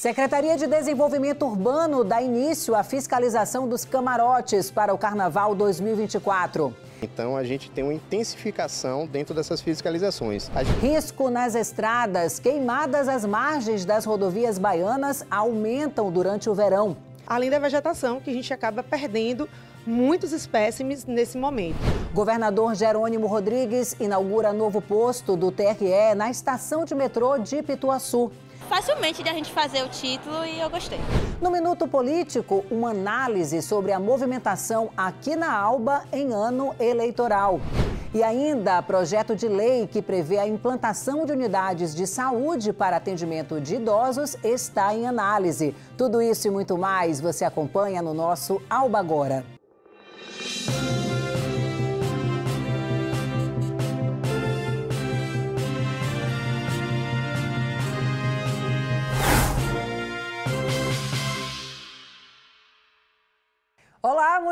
Secretaria de Desenvolvimento Urbano dá início à fiscalização dos camarotes para o Carnaval 2024. Então a gente tem uma intensificação dentro dessas fiscalizações. Gente... Risco nas estradas, queimadas às margens das rodovias baianas aumentam durante o verão. Além da vegetação, que a gente acaba perdendo muitos espécimes nesse momento. Governador Jerônimo Rodrigues inaugura novo posto do TRE na estação de metrô de Pituaçu facilmente de a gente fazer o título e eu gostei. No Minuto Político, uma análise sobre a movimentação aqui na Alba em ano eleitoral. E ainda, projeto de lei que prevê a implantação de unidades de saúde para atendimento de idosos está em análise. Tudo isso e muito mais você acompanha no nosso Alba Agora.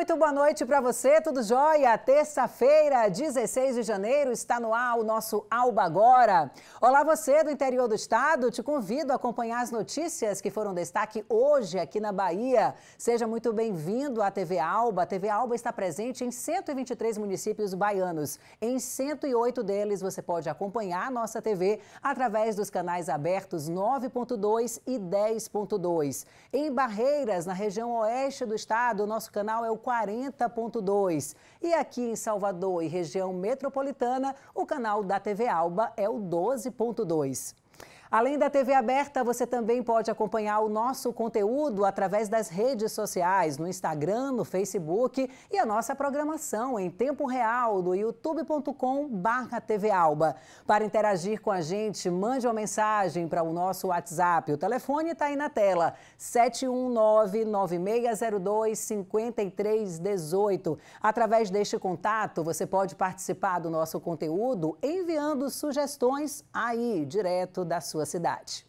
muito boa noite para você, tudo jóia? Terça-feira, 16 de janeiro, está no ar o nosso Alba Agora. Olá você do interior do estado, te convido a acompanhar as notícias que foram destaque hoje aqui na Bahia. Seja muito bem-vindo à TV Alba. A TV Alba está presente em 123 municípios baianos. Em 108 deles você pode acompanhar a nossa TV através dos canais abertos 9.2 e 10.2. Em Barreiras, na região oeste do estado, o nosso canal é o 40. 40.2. E aqui em Salvador e região metropolitana, o canal da TV Alba é o 12.2. Além da TV aberta, você também pode acompanhar o nosso conteúdo através das redes sociais, no Instagram, no Facebook e a nossa programação em tempo real do youtube.com/tvalba. Para interagir com a gente, mande uma mensagem para o nosso WhatsApp. O telefone está aí na tela: 719-9602-5318. Através deste contato, você pode participar do nosso conteúdo enviando sugestões aí direto da sua cidade.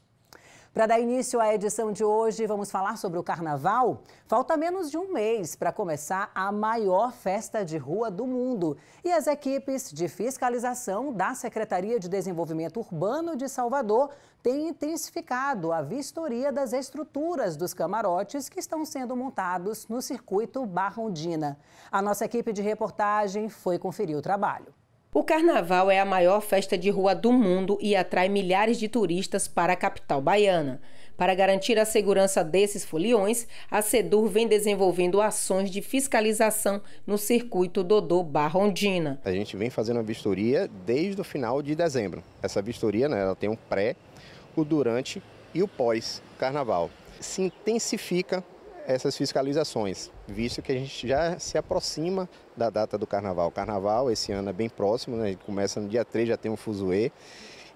Para dar início à edição de hoje, vamos falar sobre o carnaval. Falta menos de um mês para começar a maior festa de rua do mundo. E as equipes de fiscalização da Secretaria de Desenvolvimento Urbano de Salvador têm intensificado a vistoria das estruturas dos camarotes que estão sendo montados no circuito Barrondina. A nossa equipe de reportagem foi conferir o trabalho. O carnaval é a maior festa de rua do mundo e atrai milhares de turistas para a capital baiana. Para garantir a segurança desses foliões, a SEDUR vem desenvolvendo ações de fiscalização no circuito Dodô Barrondina. A gente vem fazendo a vistoria desde o final de dezembro. Essa vistoria né, ela tem um pré, o durante e o pós-carnaval. Se intensifica essas fiscalizações, visto que a gente já se aproxima da data do carnaval. O carnaval esse ano é bem próximo, né? começa no dia 3, já tem um fuzuê.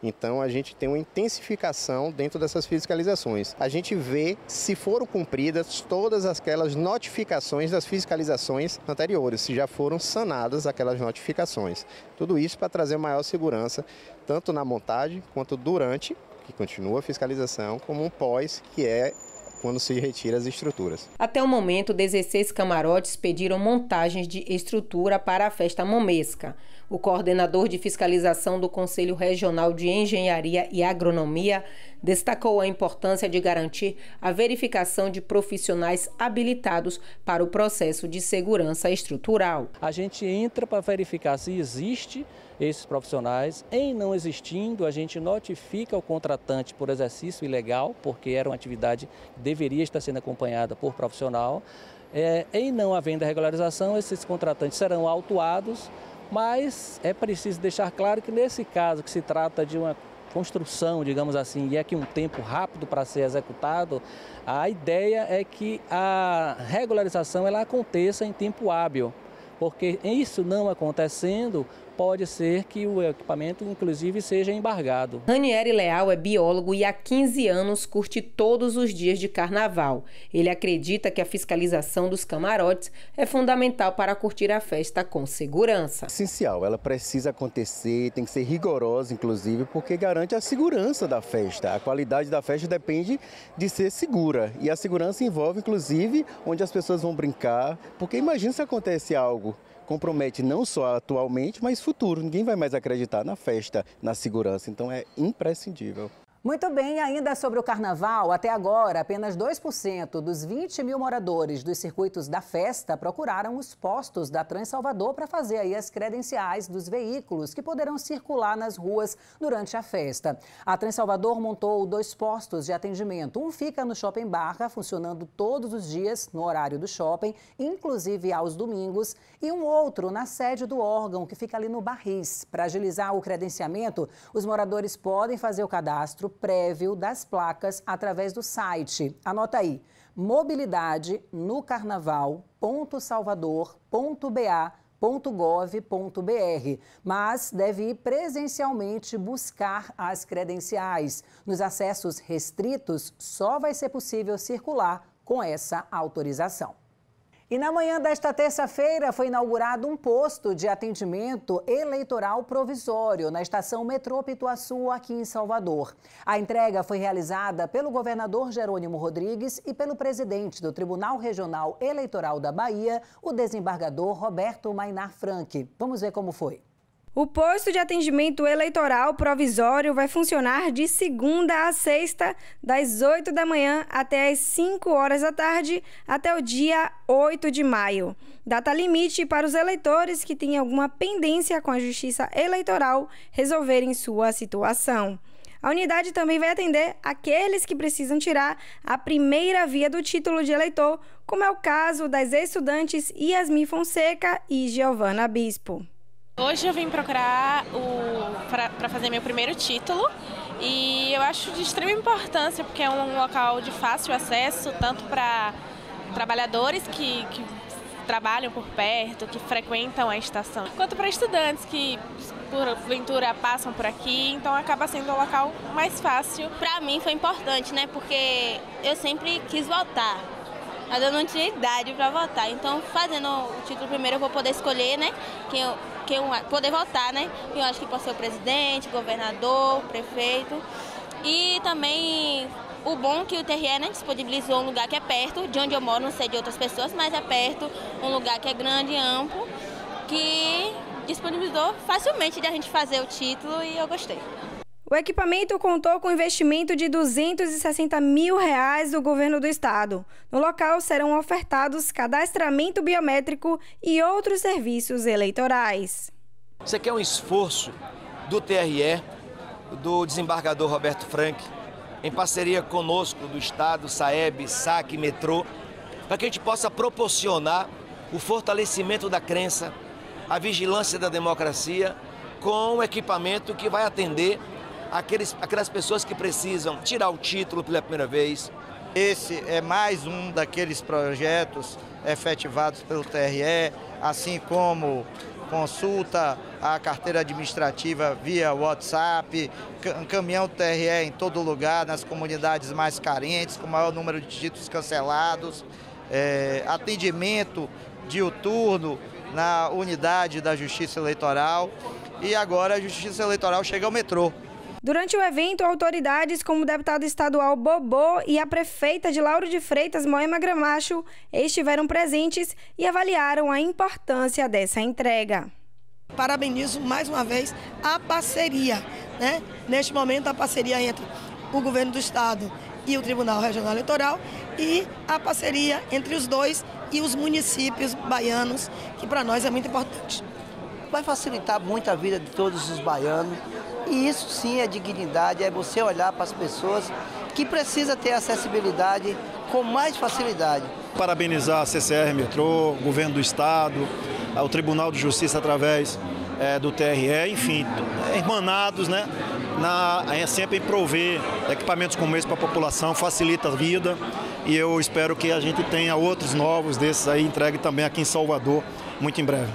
Então a gente tem uma intensificação dentro dessas fiscalizações. A gente vê se foram cumpridas todas aquelas notificações das fiscalizações anteriores, se já foram sanadas aquelas notificações. Tudo isso para trazer maior segurança, tanto na montagem quanto durante, que continua a fiscalização, como um pós, que é quando se retira as estruturas. Até o momento, 16 camarotes pediram montagens de estrutura para a festa momesca. O coordenador de fiscalização do Conselho Regional de Engenharia e Agronomia destacou a importância de garantir a verificação de profissionais habilitados para o processo de segurança estrutural. A gente entra para verificar se existe esses profissionais. Em não existindo, a gente notifica o contratante por exercício ilegal, porque era uma atividade que deveria estar sendo acompanhada por profissional. É, em não havendo regularização, esses contratantes serão autuados, mas é preciso deixar claro que nesse caso, que se trata de uma construção, digamos assim, e é que um tempo rápido para ser executado, a ideia é que a regularização ela aconteça em tempo hábil, porque isso não acontecendo, pode ser que o equipamento, inclusive, seja embargado. Ranieri Leal é biólogo e há 15 anos curte todos os dias de carnaval. Ele acredita que a fiscalização dos camarotes é fundamental para curtir a festa com segurança. Essencial, ela precisa acontecer, tem que ser rigorosa, inclusive, porque garante a segurança da festa. A qualidade da festa depende de ser segura. E a segurança envolve, inclusive, onde as pessoas vão brincar, porque imagina se acontece algo compromete não só atualmente, mas futuro. Ninguém vai mais acreditar na festa, na segurança. Então é imprescindível. Muito bem, ainda sobre o carnaval, até agora, apenas 2% dos 20 mil moradores dos circuitos da festa procuraram os postos da Transalvador para fazer aí as credenciais dos veículos que poderão circular nas ruas durante a festa. A Transalvador montou dois postos de atendimento. Um fica no Shopping Barra, funcionando todos os dias no horário do shopping, inclusive aos domingos, e um outro na sede do órgão, que fica ali no Barris. Para agilizar o credenciamento, os moradores podem fazer o cadastro prévio das placas através do site. Anota aí: mobilidade no carnaval.salvador.ba.gov.br. mas deve ir presencialmente buscar as credenciais. Nos acessos restritos, só vai ser possível circular com essa autorização. E na manhã desta terça-feira foi inaugurado um posto de atendimento eleitoral provisório na estação metrô Pituaçu, aqui em Salvador. A entrega foi realizada pelo governador Jerônimo Rodrigues e pelo presidente do Tribunal Regional Eleitoral da Bahia, o desembargador Roberto Mainar Franck. Vamos ver como foi. O posto de atendimento eleitoral provisório vai funcionar de segunda a sexta, das 8 da manhã até as 5 horas da tarde, até o dia 8 de maio. Data limite para os eleitores que têm alguma pendência com a Justiça Eleitoral resolverem sua situação. A unidade também vai atender aqueles que precisam tirar a primeira via do título de eleitor, como é o caso das estudantes Yasmin Fonseca e Giovana Bispo. Hoje eu vim procurar para fazer meu primeiro título e eu acho de extrema importância porque é um local de fácil acesso, tanto para trabalhadores que, que trabalham por perto, que frequentam a estação, quanto para estudantes que porventura passam por aqui, então acaba sendo um local mais fácil. Para mim foi importante, né? Porque eu sempre quis voltar mas eu não tinha idade para votar. Então, fazendo o título primeiro, eu vou poder escolher, né? Quem eu, quem eu, poder votar, né? eu acho que pode ser o presidente, governador, prefeito. E também o bom é que o TRE né, disponibilizou um lugar que é perto, de onde eu moro, não sei de outras pessoas, mas é perto, um lugar que é grande e amplo, que disponibilizou facilmente de a gente fazer o título e eu gostei. O equipamento contou com investimento de 260 mil reais do governo do estado. No local serão ofertados cadastramento biométrico e outros serviços eleitorais. Isso aqui é um esforço do TRE, do desembargador Roberto Frank, em parceria conosco do Estado, Saeb, SAC, Metrô, para que a gente possa proporcionar o fortalecimento da crença, a vigilância da democracia com o equipamento que vai atender aqueles, aquelas pessoas que precisam tirar o título pela primeira vez. Esse é mais um daqueles projetos efetivados pelo TRE, assim como consulta à carteira administrativa via WhatsApp, caminhão TRE em todo lugar, nas comunidades mais carentes, com maior número de títulos cancelados, é, atendimento diuturno na unidade da Justiça Eleitoral e agora a Justiça Eleitoral chega ao metrô. Durante o evento, autoridades como o deputado estadual Bobô e a prefeita de Lauro de Freitas, Moema Gramacho, estiveram presentes e avaliaram a importância dessa entrega. Parabenizo mais uma vez a parceria, né? Neste momento a parceria entre o governo do estado e o Tribunal Regional Eleitoral e a parceria entre os dois e os municípios baianos, que para nós é muito importante vai facilitar muito a vida de todos os baianos. E isso sim é dignidade, é você olhar para as pessoas que precisa ter acessibilidade com mais facilidade. Parabenizar a CCR Metrô, o governo do estado, o Tribunal de Justiça através é, do TRE, enfim, é, irmanados, né? Na, é sempre prover equipamentos como esse para a população, facilita a vida e eu espero que a gente tenha outros novos desses aí entregue também aqui em Salvador muito em breve.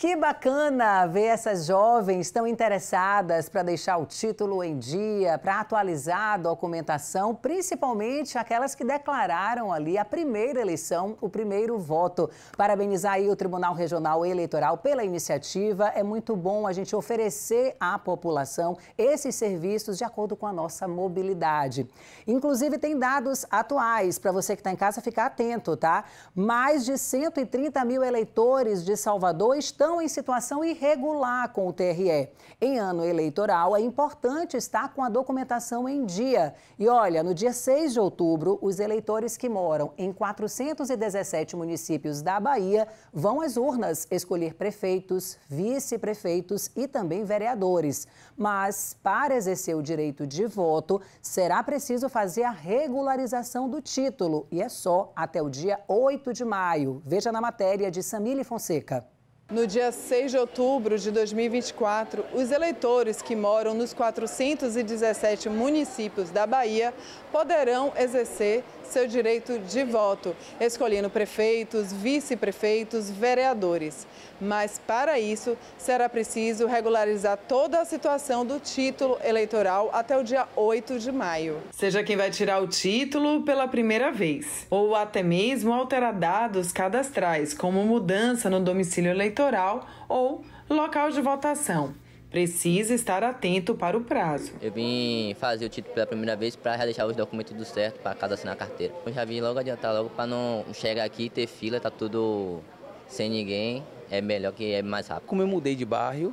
Que bacana ver essas jovens tão interessadas para deixar o título em dia, para atualizar a documentação, principalmente aquelas que declararam ali a primeira eleição, o primeiro voto. Parabenizar aí o Tribunal Regional Eleitoral pela iniciativa. É muito bom a gente oferecer à população esses serviços de acordo com a nossa mobilidade. Inclusive tem dados atuais para você que está em casa ficar atento, tá? Mais de 130 mil eleitores de Salvador estão estão em situação irregular com o TRE. Em ano eleitoral, é importante estar com a documentação em dia. E olha, no dia 6 de outubro, os eleitores que moram em 417 municípios da Bahia vão às urnas escolher prefeitos, vice-prefeitos e também vereadores. Mas, para exercer o direito de voto, será preciso fazer a regularização do título e é só até o dia 8 de maio. Veja na matéria de Samile Fonseca. No dia 6 de outubro de 2024, os eleitores que moram nos 417 municípios da Bahia poderão exercer seu direito de voto, escolhendo prefeitos, vice-prefeitos, vereadores. Mas para isso, será preciso regularizar toda a situação do título eleitoral até o dia 8 de maio. Seja quem vai tirar o título pela primeira vez, ou até mesmo alterar dados cadastrais, como mudança no domicílio eleitoral ou local de votação precisa estar atento para o prazo. Eu vim fazer o título pela primeira vez para já deixar os documentos tudo certo para casa assinar a carteira. Eu já vim logo adiantar logo para não chegar aqui e ter fila, tá tudo sem ninguém, é melhor que é mais rápido. Como eu mudei de bairro,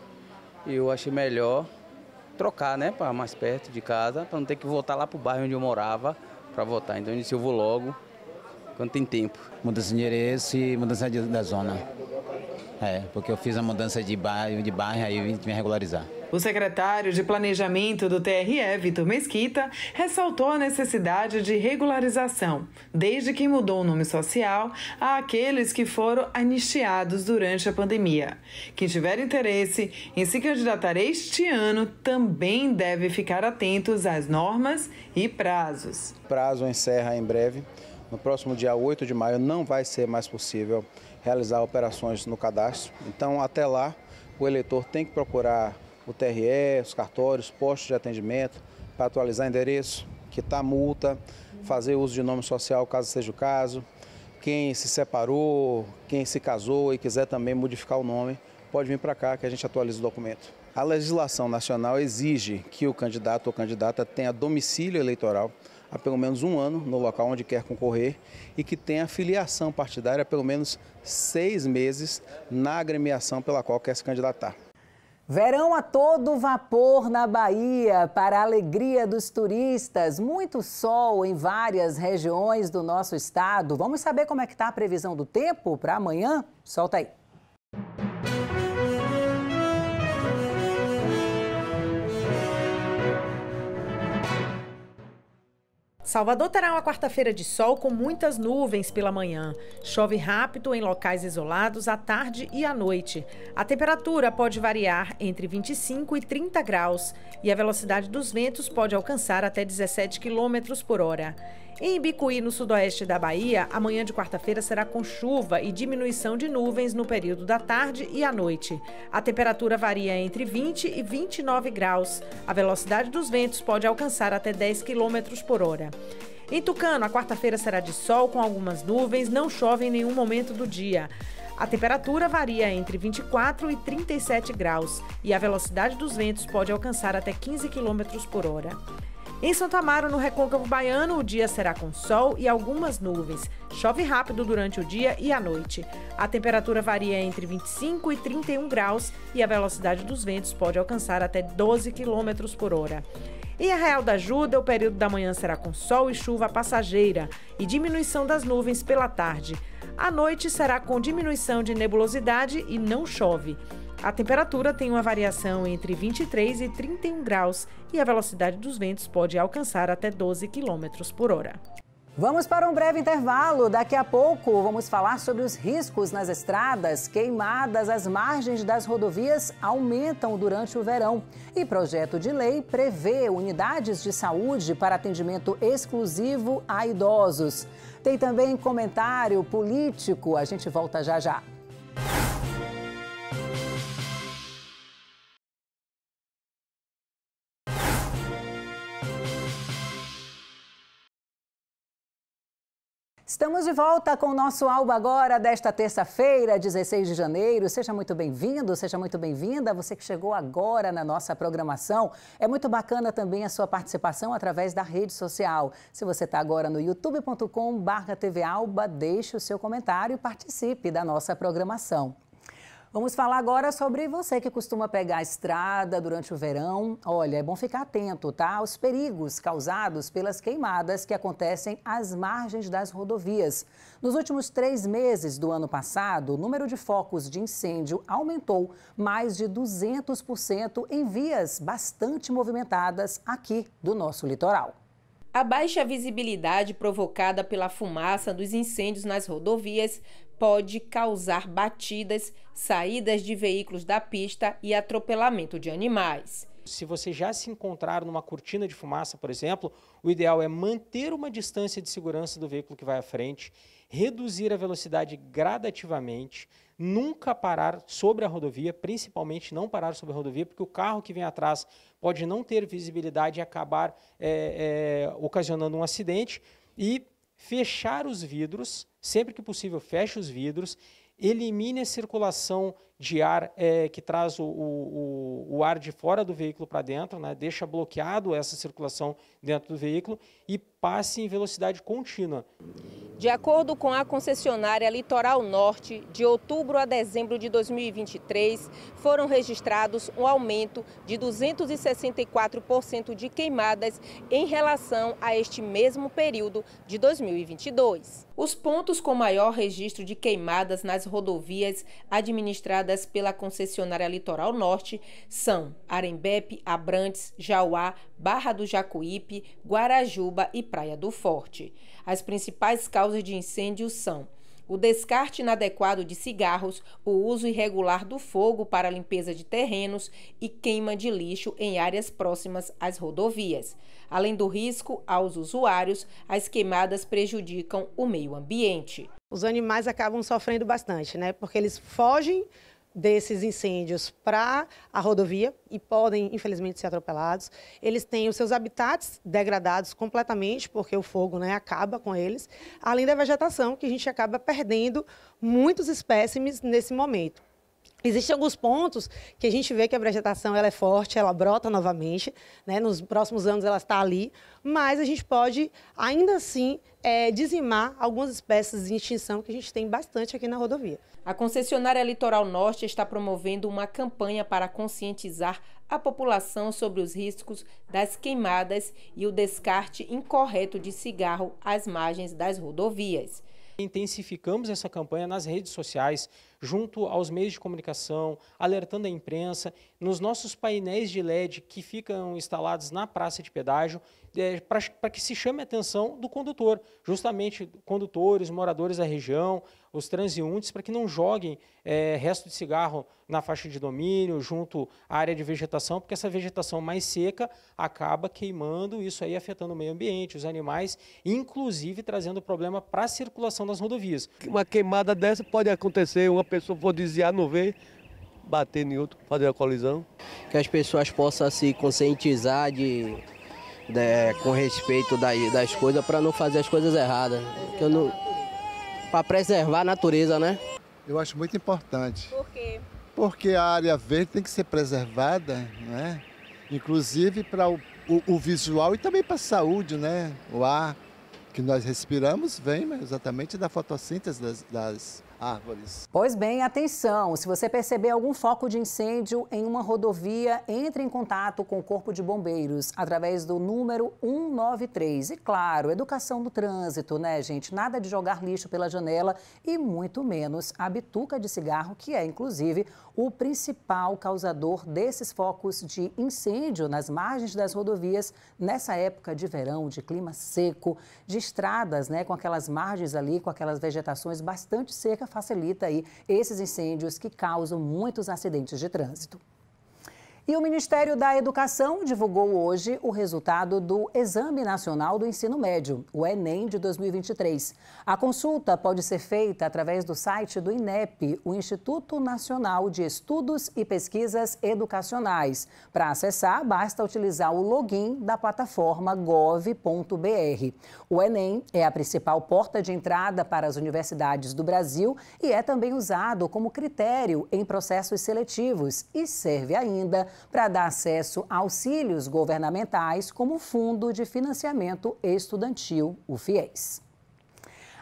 eu achei melhor trocar, né, para mais perto de casa, para não ter que voltar lá pro bairro onde eu morava para votar. Então eu disse, eu vou logo, quando tem tempo. Mudança de endereço e mudança da zona. É, porque eu fiz a mudança de bairro, de bairro aí eu vim regularizar. O secretário de Planejamento do TRE, Vitor Mesquita, ressaltou a necessidade de regularização, desde que mudou o nome social, a aqueles que foram anistiados durante a pandemia. Quem tiver interesse em se candidatar este ano também deve ficar atentos às normas e prazos. O prazo encerra em breve. No próximo dia 8 de maio não vai ser mais possível realizar operações no cadastro. Então, até lá, o eleitor tem que procurar o TRE, os cartórios, postos de atendimento, para atualizar endereço, quitar tá multa, fazer uso de nome social, caso seja o caso. Quem se separou, quem se casou e quiser também modificar o nome, pode vir para cá que a gente atualiza o documento. A legislação nacional exige que o candidato ou candidata tenha domicílio eleitoral há pelo menos um ano no local onde quer concorrer e que tenha filiação partidária há pelo menos seis meses na agremiação pela qual quer se candidatar. Verão a todo vapor na Bahia, para a alegria dos turistas. Muito sol em várias regiões do nosso estado. Vamos saber como é que está a previsão do tempo para amanhã? Solta aí. Salvador terá uma quarta-feira de sol com muitas nuvens pela manhã. Chove rápido em locais isolados à tarde e à noite. A temperatura pode variar entre 25 e 30 graus e a velocidade dos ventos pode alcançar até 17 km por hora. Em Ibicuí, no sudoeste da Bahia, amanhã de quarta-feira será com chuva e diminuição de nuvens no período da tarde e à noite. A temperatura varia entre 20 e 29 graus. A velocidade dos ventos pode alcançar até 10 km por hora. Em Tucano, a quarta-feira será de sol com algumas nuvens, não chove em nenhum momento do dia. A temperatura varia entre 24 e 37 graus e a velocidade dos ventos pode alcançar até 15 km por hora. Em Santa Amaro, no recôncavo baiano, o dia será com sol e algumas nuvens. Chove rápido durante o dia e a noite. A temperatura varia entre 25 e 31 graus e a velocidade dos ventos pode alcançar até 12 km por hora. Em Arraial da Ajuda, o período da manhã será com sol e chuva passageira e diminuição das nuvens pela tarde. À noite será com diminuição de nebulosidade e não chove. A temperatura tem uma variação entre 23 e 31 graus e a velocidade dos ventos pode alcançar até 12 km por hora. Vamos para um breve intervalo. Daqui a pouco vamos falar sobre os riscos nas estradas. Queimadas às margens das rodovias aumentam durante o verão. E projeto de lei prevê unidades de saúde para atendimento exclusivo a idosos. Tem também comentário político. A gente volta já já. Estamos de volta com o nosso Alba Agora desta terça-feira, 16 de janeiro. Seja muito bem-vindo, seja muito bem-vinda. Você que chegou agora na nossa programação. É muito bacana também a sua participação através da rede social. Se você está agora no youtube.com/barra TV Alba, deixe o seu comentário e participe da nossa programação. Vamos falar agora sobre você que costuma pegar a estrada durante o verão. Olha, é bom ficar atento, tá? Aos perigos causados pelas queimadas que acontecem às margens das rodovias. Nos últimos três meses do ano passado, o número de focos de incêndio aumentou mais de 200% em vias bastante movimentadas aqui do nosso litoral. A baixa visibilidade provocada pela fumaça dos incêndios nas rodovias pode causar batidas, saídas de veículos da pista e atropelamento de animais. Se você já se encontrar numa cortina de fumaça, por exemplo, o ideal é manter uma distância de segurança do veículo que vai à frente, reduzir a velocidade gradativamente, nunca parar sobre a rodovia, principalmente não parar sobre a rodovia, porque o carro que vem atrás pode não ter visibilidade e acabar é, é, ocasionando um acidente. E fechar os vidros, sempre que possível feche os vidros, elimine a circulação de ar é, que traz o, o, o, ar de fora do veículo para dentro, né? deixa bloqueado essa circulação dentro do veículo e passe em velocidade contínua. De acordo com a concessionária Litoral Norte, de outubro a dezembro de 2023, foram registrados um aumento de 264% de queimadas em relação a este mesmo período de 2022. Os pontos com maior registro de queimadas nas rodovias administradas pela concessionária Litoral Norte são Arembepe, Abrantes, Jauá, Barra do Jacuípe, Guarajuba e Praia do Forte. As principais causas de incêndio são o descarte inadequado de cigarros, o uso irregular do fogo para limpeza de terrenos e queima de lixo em áreas próximas às rodovias. Além do risco aos usuários, as queimadas prejudicam o meio ambiente. Os animais acabam sofrendo bastante, né? Porque eles fogem desses incêndios para a rodovia e podem, infelizmente, ser atropelados. Eles têm os seus habitats degradados completamente, porque o fogo né, acaba com eles, além da vegetação, que a gente acaba perdendo muitos espécimes nesse momento. Existem alguns pontos que a gente vê que a vegetação ela é forte, ela brota novamente, né? nos próximos anos ela está ali, mas a gente pode ainda assim é, dizimar algumas espécies em extinção que a gente tem bastante aqui na rodovia. A concessionária Litoral Norte está promovendo uma campanha para conscientizar a população sobre os riscos das queimadas e o descarte incorreto de cigarro às margens das rodovias. Intensificamos essa campanha nas redes sociais, junto aos meios de comunicação, alertando a imprensa nos nossos painéis de LED que ficam instalados na praça de pedágio, é, para que se chame a atenção do condutor, justamente condutores, moradores da região, os transeuntes, para que não joguem é, resto de cigarro na faixa de domínio, junto à área de vegetação, porque essa vegetação mais seca acaba queimando, isso aí afetando o meio ambiente, os animais, inclusive trazendo problema para a circulação das rodovias. Uma queimada dessa pode acontecer, uma pessoa for desviar, não ver batendo em outro, fazer a colisão. Que as pessoas possam se conscientizar de, de né, com respeito das coisas para não fazer as coisas erradas. para preservar a natureza, né? Eu acho muito importante. Por quê? Porque a área verde tem que ser preservada, né? Inclusive para o, o, o, visual e também para a saúde, né? O ar que nós respiramos vem né, exatamente da fotossíntese das, das árvores. Pois bem, atenção! Se você perceber algum foco de incêndio em uma rodovia, entre em contato com o Corpo de Bombeiros através do número 193. E claro, educação do trânsito, né, gente? Nada de jogar lixo pela janela e muito menos a bituca de cigarro, que é inclusive o principal causador desses focos de incêndio nas margens das rodovias nessa época de verão, de clima seco, de estradas, né, com aquelas margens ali, com aquelas vegetações bastante secas facilita aí esses incêndios que causam muitos acidentes de trânsito. E o Ministério da Educação divulgou hoje o resultado do Exame Nacional do Ensino Médio, o Enem de 2023. A consulta pode ser feita através do site do INEP, o Instituto Nacional de Estudos e Pesquisas Educacionais. Para acessar, basta utilizar o login da plataforma gov.br. O Enem é a principal porta de entrada para as universidades do Brasil e é também usado como critério em processos seletivos e serve ainda para dar acesso a auxílios governamentais, como o Fundo de Financiamento Estudantil, o FIES.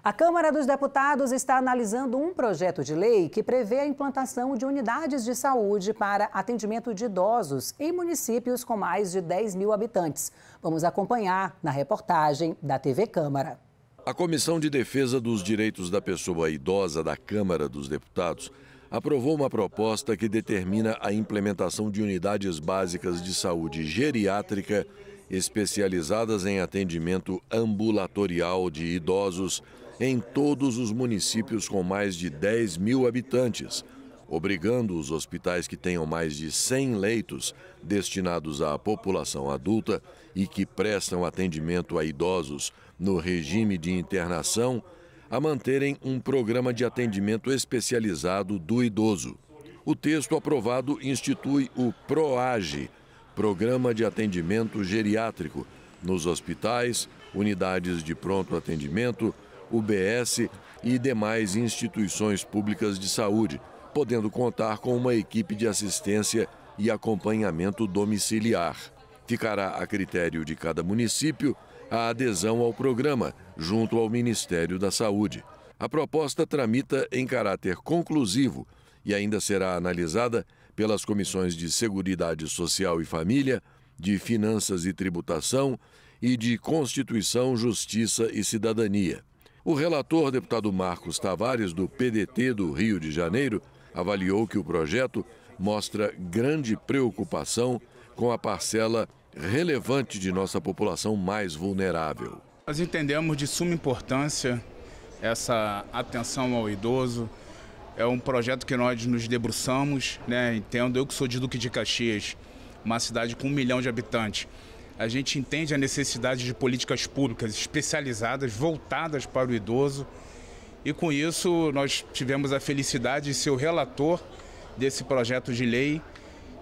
A Câmara dos Deputados está analisando um projeto de lei que prevê a implantação de unidades de saúde para atendimento de idosos em municípios com mais de 10 mil habitantes. Vamos acompanhar na reportagem da TV Câmara. A Comissão de Defesa dos Direitos da Pessoa Idosa da Câmara dos Deputados aprovou uma proposta que determina a implementação de unidades básicas de saúde geriátrica especializadas em atendimento ambulatorial de idosos em todos os municípios com mais de 10 mil habitantes, obrigando os hospitais que tenham mais de 100 leitos destinados à população adulta e que prestam atendimento a idosos no regime de internação a manterem um programa de atendimento especializado do idoso. O texto aprovado institui o PROAGE, Programa de Atendimento Geriátrico, nos hospitais, unidades de pronto atendimento, UBS e demais instituições públicas de saúde, podendo contar com uma equipe de assistência e acompanhamento domiciliar. Ficará a critério de cada município a adesão ao programa, junto ao Ministério da Saúde. A proposta tramita em caráter conclusivo e ainda será analisada pelas comissões de Seguridade Social e Família, de Finanças e Tributação e de Constituição, Justiça e Cidadania. O relator, deputado Marcos Tavares, do PDT do Rio de Janeiro, avaliou que o projeto mostra grande preocupação com a parcela relevante de nossa população mais vulnerável. Nós entendemos de suma importância essa atenção ao idoso. É um projeto que nós nos debruçamos, né? entendo. Eu que sou de Duque de Caxias, uma cidade com um milhão de habitantes. A gente entende a necessidade de políticas públicas especializadas, voltadas para o idoso. E com isso, nós tivemos a felicidade de ser o relator desse projeto de lei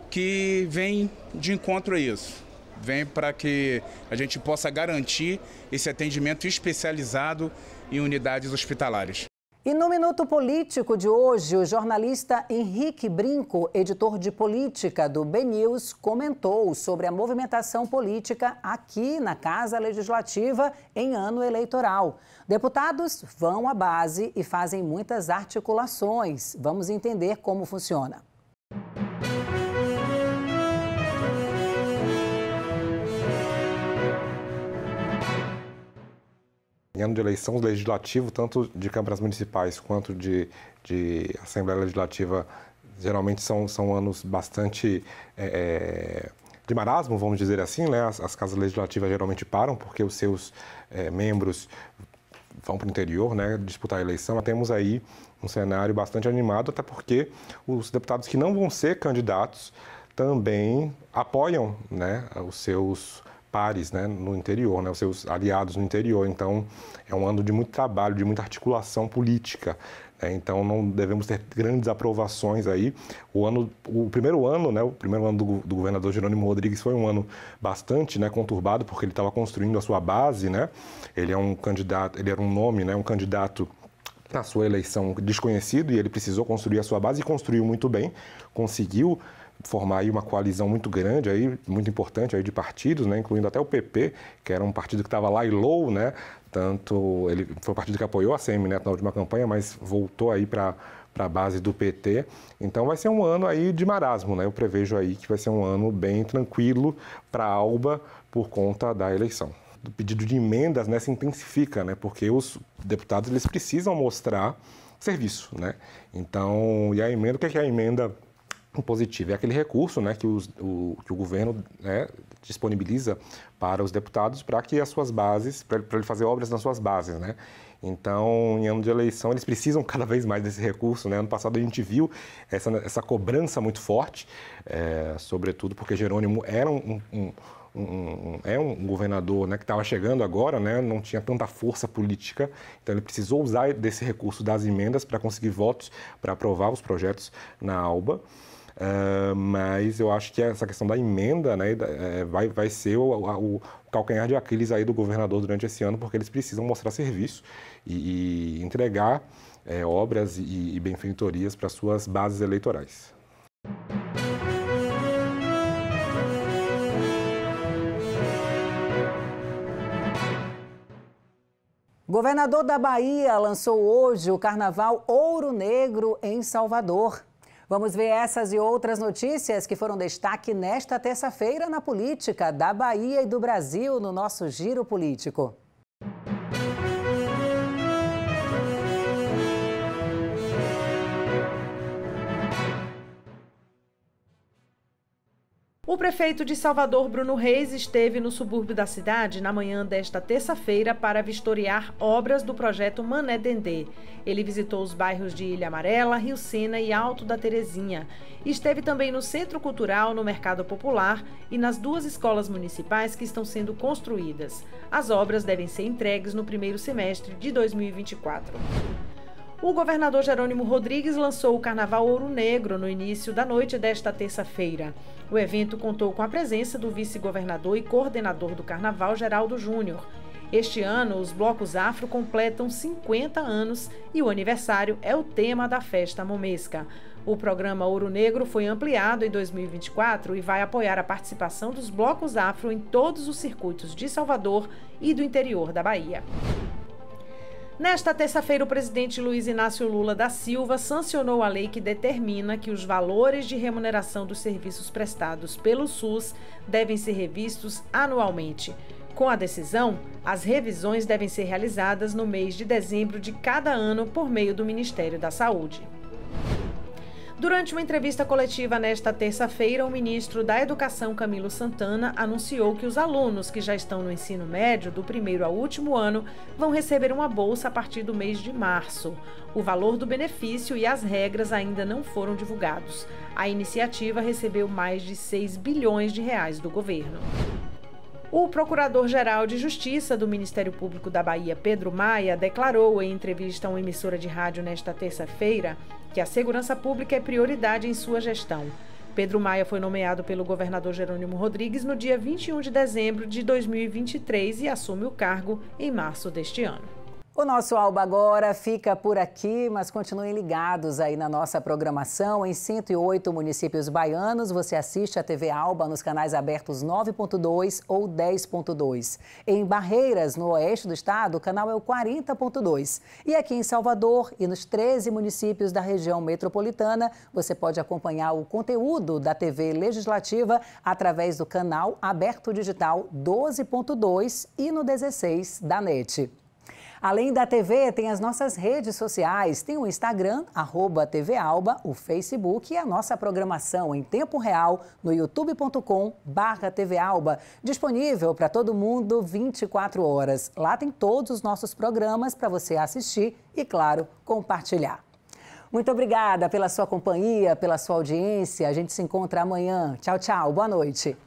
que vem de encontro a isso vem para que a gente possa garantir esse atendimento especializado em unidades hospitalares. E no Minuto Político de hoje, o jornalista Henrique Brinco, editor de política do BNews, comentou sobre a movimentação política aqui na Casa Legislativa em ano eleitoral. Deputados vão à base e fazem muitas articulações. Vamos entender como funciona. Em ano de eleição legislativo, tanto de câmaras municipais quanto de, de Assembleia Legislativa, geralmente são, são anos bastante é, é, de marasmo, vamos dizer assim. Né? As, as, casas legislativas geralmente param porque os seus é, membros vão para o interior né, disputar a eleição. Mas temos aí um cenário bastante animado, até porque os deputados que não vão ser candidatos também apoiam né, os seus pares né, no interior, né, os seus aliados no interior. Então, é um ano de muito trabalho, de muita articulação política. Né? Então, não devemos ter grandes aprovações aí. O, ano, o primeiro ano, né, o primeiro ano do, do governador Jerônimo Rodrigues foi um ano bastante né, conturbado, porque ele estava construindo a sua base. Né? Ele é um candidato, ele era um nome, né, um candidato na sua eleição desconhecido e ele precisou construir a sua base e construiu muito bem, conseguiu formar aí uma coalizão muito grande, aí, muito importante aí de partidos, né, incluindo até o PP, que era um partido que estava lá e low, né, tanto ele foi o partido que apoiou a Cm Neto né, na última campanha, mas voltou aí para para a base do PT. Então vai ser um ano aí de marasmo, né? Eu prevejo aí que vai ser um ano bem tranquilo para a Alba por conta da eleição. O pedido de emendas né, se intensifica, né? Porque os deputados eles precisam mostrar serviço, né? Então, e a emenda, o que é que é a emenda positivo é aquele recurso né, que, os, o, que o governo né, disponibiliza para os deputados para que as suas bases, para ele fazer obras nas suas bases. Né? Então, em ano de eleição, eles precisam cada vez mais desse recurso. Né? Ano passado a gente viu essa, essa cobrança muito forte, é, sobretudo porque Jerônimo era um, um, um, é um governador né, que estava chegando agora, né, não tinha tanta força política, então ele precisou usar desse recurso das emendas para conseguir votos para aprovar os projetos na ALBA. Uh, mas eu acho que essa questão da emenda né, é, vai, vai ser o, o, o, calcanhar de Aquiles aí do governador durante esse ano, porque eles precisam mostrar serviço e, e entregar é, obras e, e benfeitorias para suas bases eleitorais. Governador da Bahia lançou hoje o Carnaval Ouro Negro em Salvador. Vamos ver essas e outras notícias que foram destaque nesta terça-feira na política da Bahia e do Brasil no nosso Giro Político. O prefeito de Salvador, Bruno Reis, esteve no subúrbio da cidade na manhã desta terça-feira para vistoriar obras do projeto Mané Dendê. Ele visitou os bairros de Ilha Amarela, Rio Sena e Alto da Terezinha. Esteve também no Centro Cultural, no Mercado Popular e nas duas escolas municipais que estão sendo construídas. As obras devem ser entregues no primeiro semestre de 2024. O governador Jerônimo Rodrigues lançou o Carnaval Ouro Negro no início da noite desta terça-feira. O evento contou com a presença do vice-governador e coordenador do Carnaval, Geraldo Júnior. Este ano, os blocos afro completam 50 anos e o aniversário é o tema da festa momesca. O programa Ouro Negro foi ampliado em 2024 e vai apoiar a participação dos blocos afro em todos os circuitos de Salvador e do interior da Bahia. Nesta terça-feira, o presidente Luiz Inácio Lula da Silva sancionou a lei que determina que os valores de remuneração dos serviços prestados pelo SUS devem ser revistos anualmente. Com a decisão, as revisões devem ser realizadas no mês de dezembro de cada ano por meio do Ministério da Saúde. Durante uma entrevista coletiva nesta terça-feira, o ministro da Educação, Camilo Santana, anunciou que os alunos que já estão no ensino médio, do primeiro ao último ano, vão receber uma bolsa a partir do mês de março. O valor do benefício e as regras ainda não foram divulgados. A iniciativa recebeu mais de 6 bilhões de reais do governo. O Procurador-Geral de Justiça do Ministério Público da Bahia, Pedro Maia, declarou em entrevista a uma emissora de rádio nesta terça-feira que a segurança pública é prioridade em sua gestão. Pedro Maia foi nomeado pelo governador Jerônimo Rodrigues no dia 21 de dezembro de 2023 e assume o cargo em março deste ano. O nosso Alba Agora fica por aqui, mas continuem ligados aí na nossa programação. Em 108 municípios baianos, você assiste a TV Alba nos canais abertos 9.2 ou 10.2. Em Barreiras, no oeste do estado, o canal é o 40.2. E aqui em Salvador e nos 13 municípios da região metropolitana, você pode acompanhar o conteúdo da TV Legislativa através do canal aberto digital 12.2 e no 16 da NET. Além da TV, tem as nossas redes sociais, tem o Instagram, arroba TV Alba, o Facebook e a nossa programação em tempo real no youtube.com barra TV Alba, disponível para todo mundo 24 horas. Lá tem todos os nossos programas para você assistir e, claro, compartilhar. Muito obrigada pela sua companhia, pela sua audiência. A gente se encontra amanhã. Tchau, tchau. Boa noite.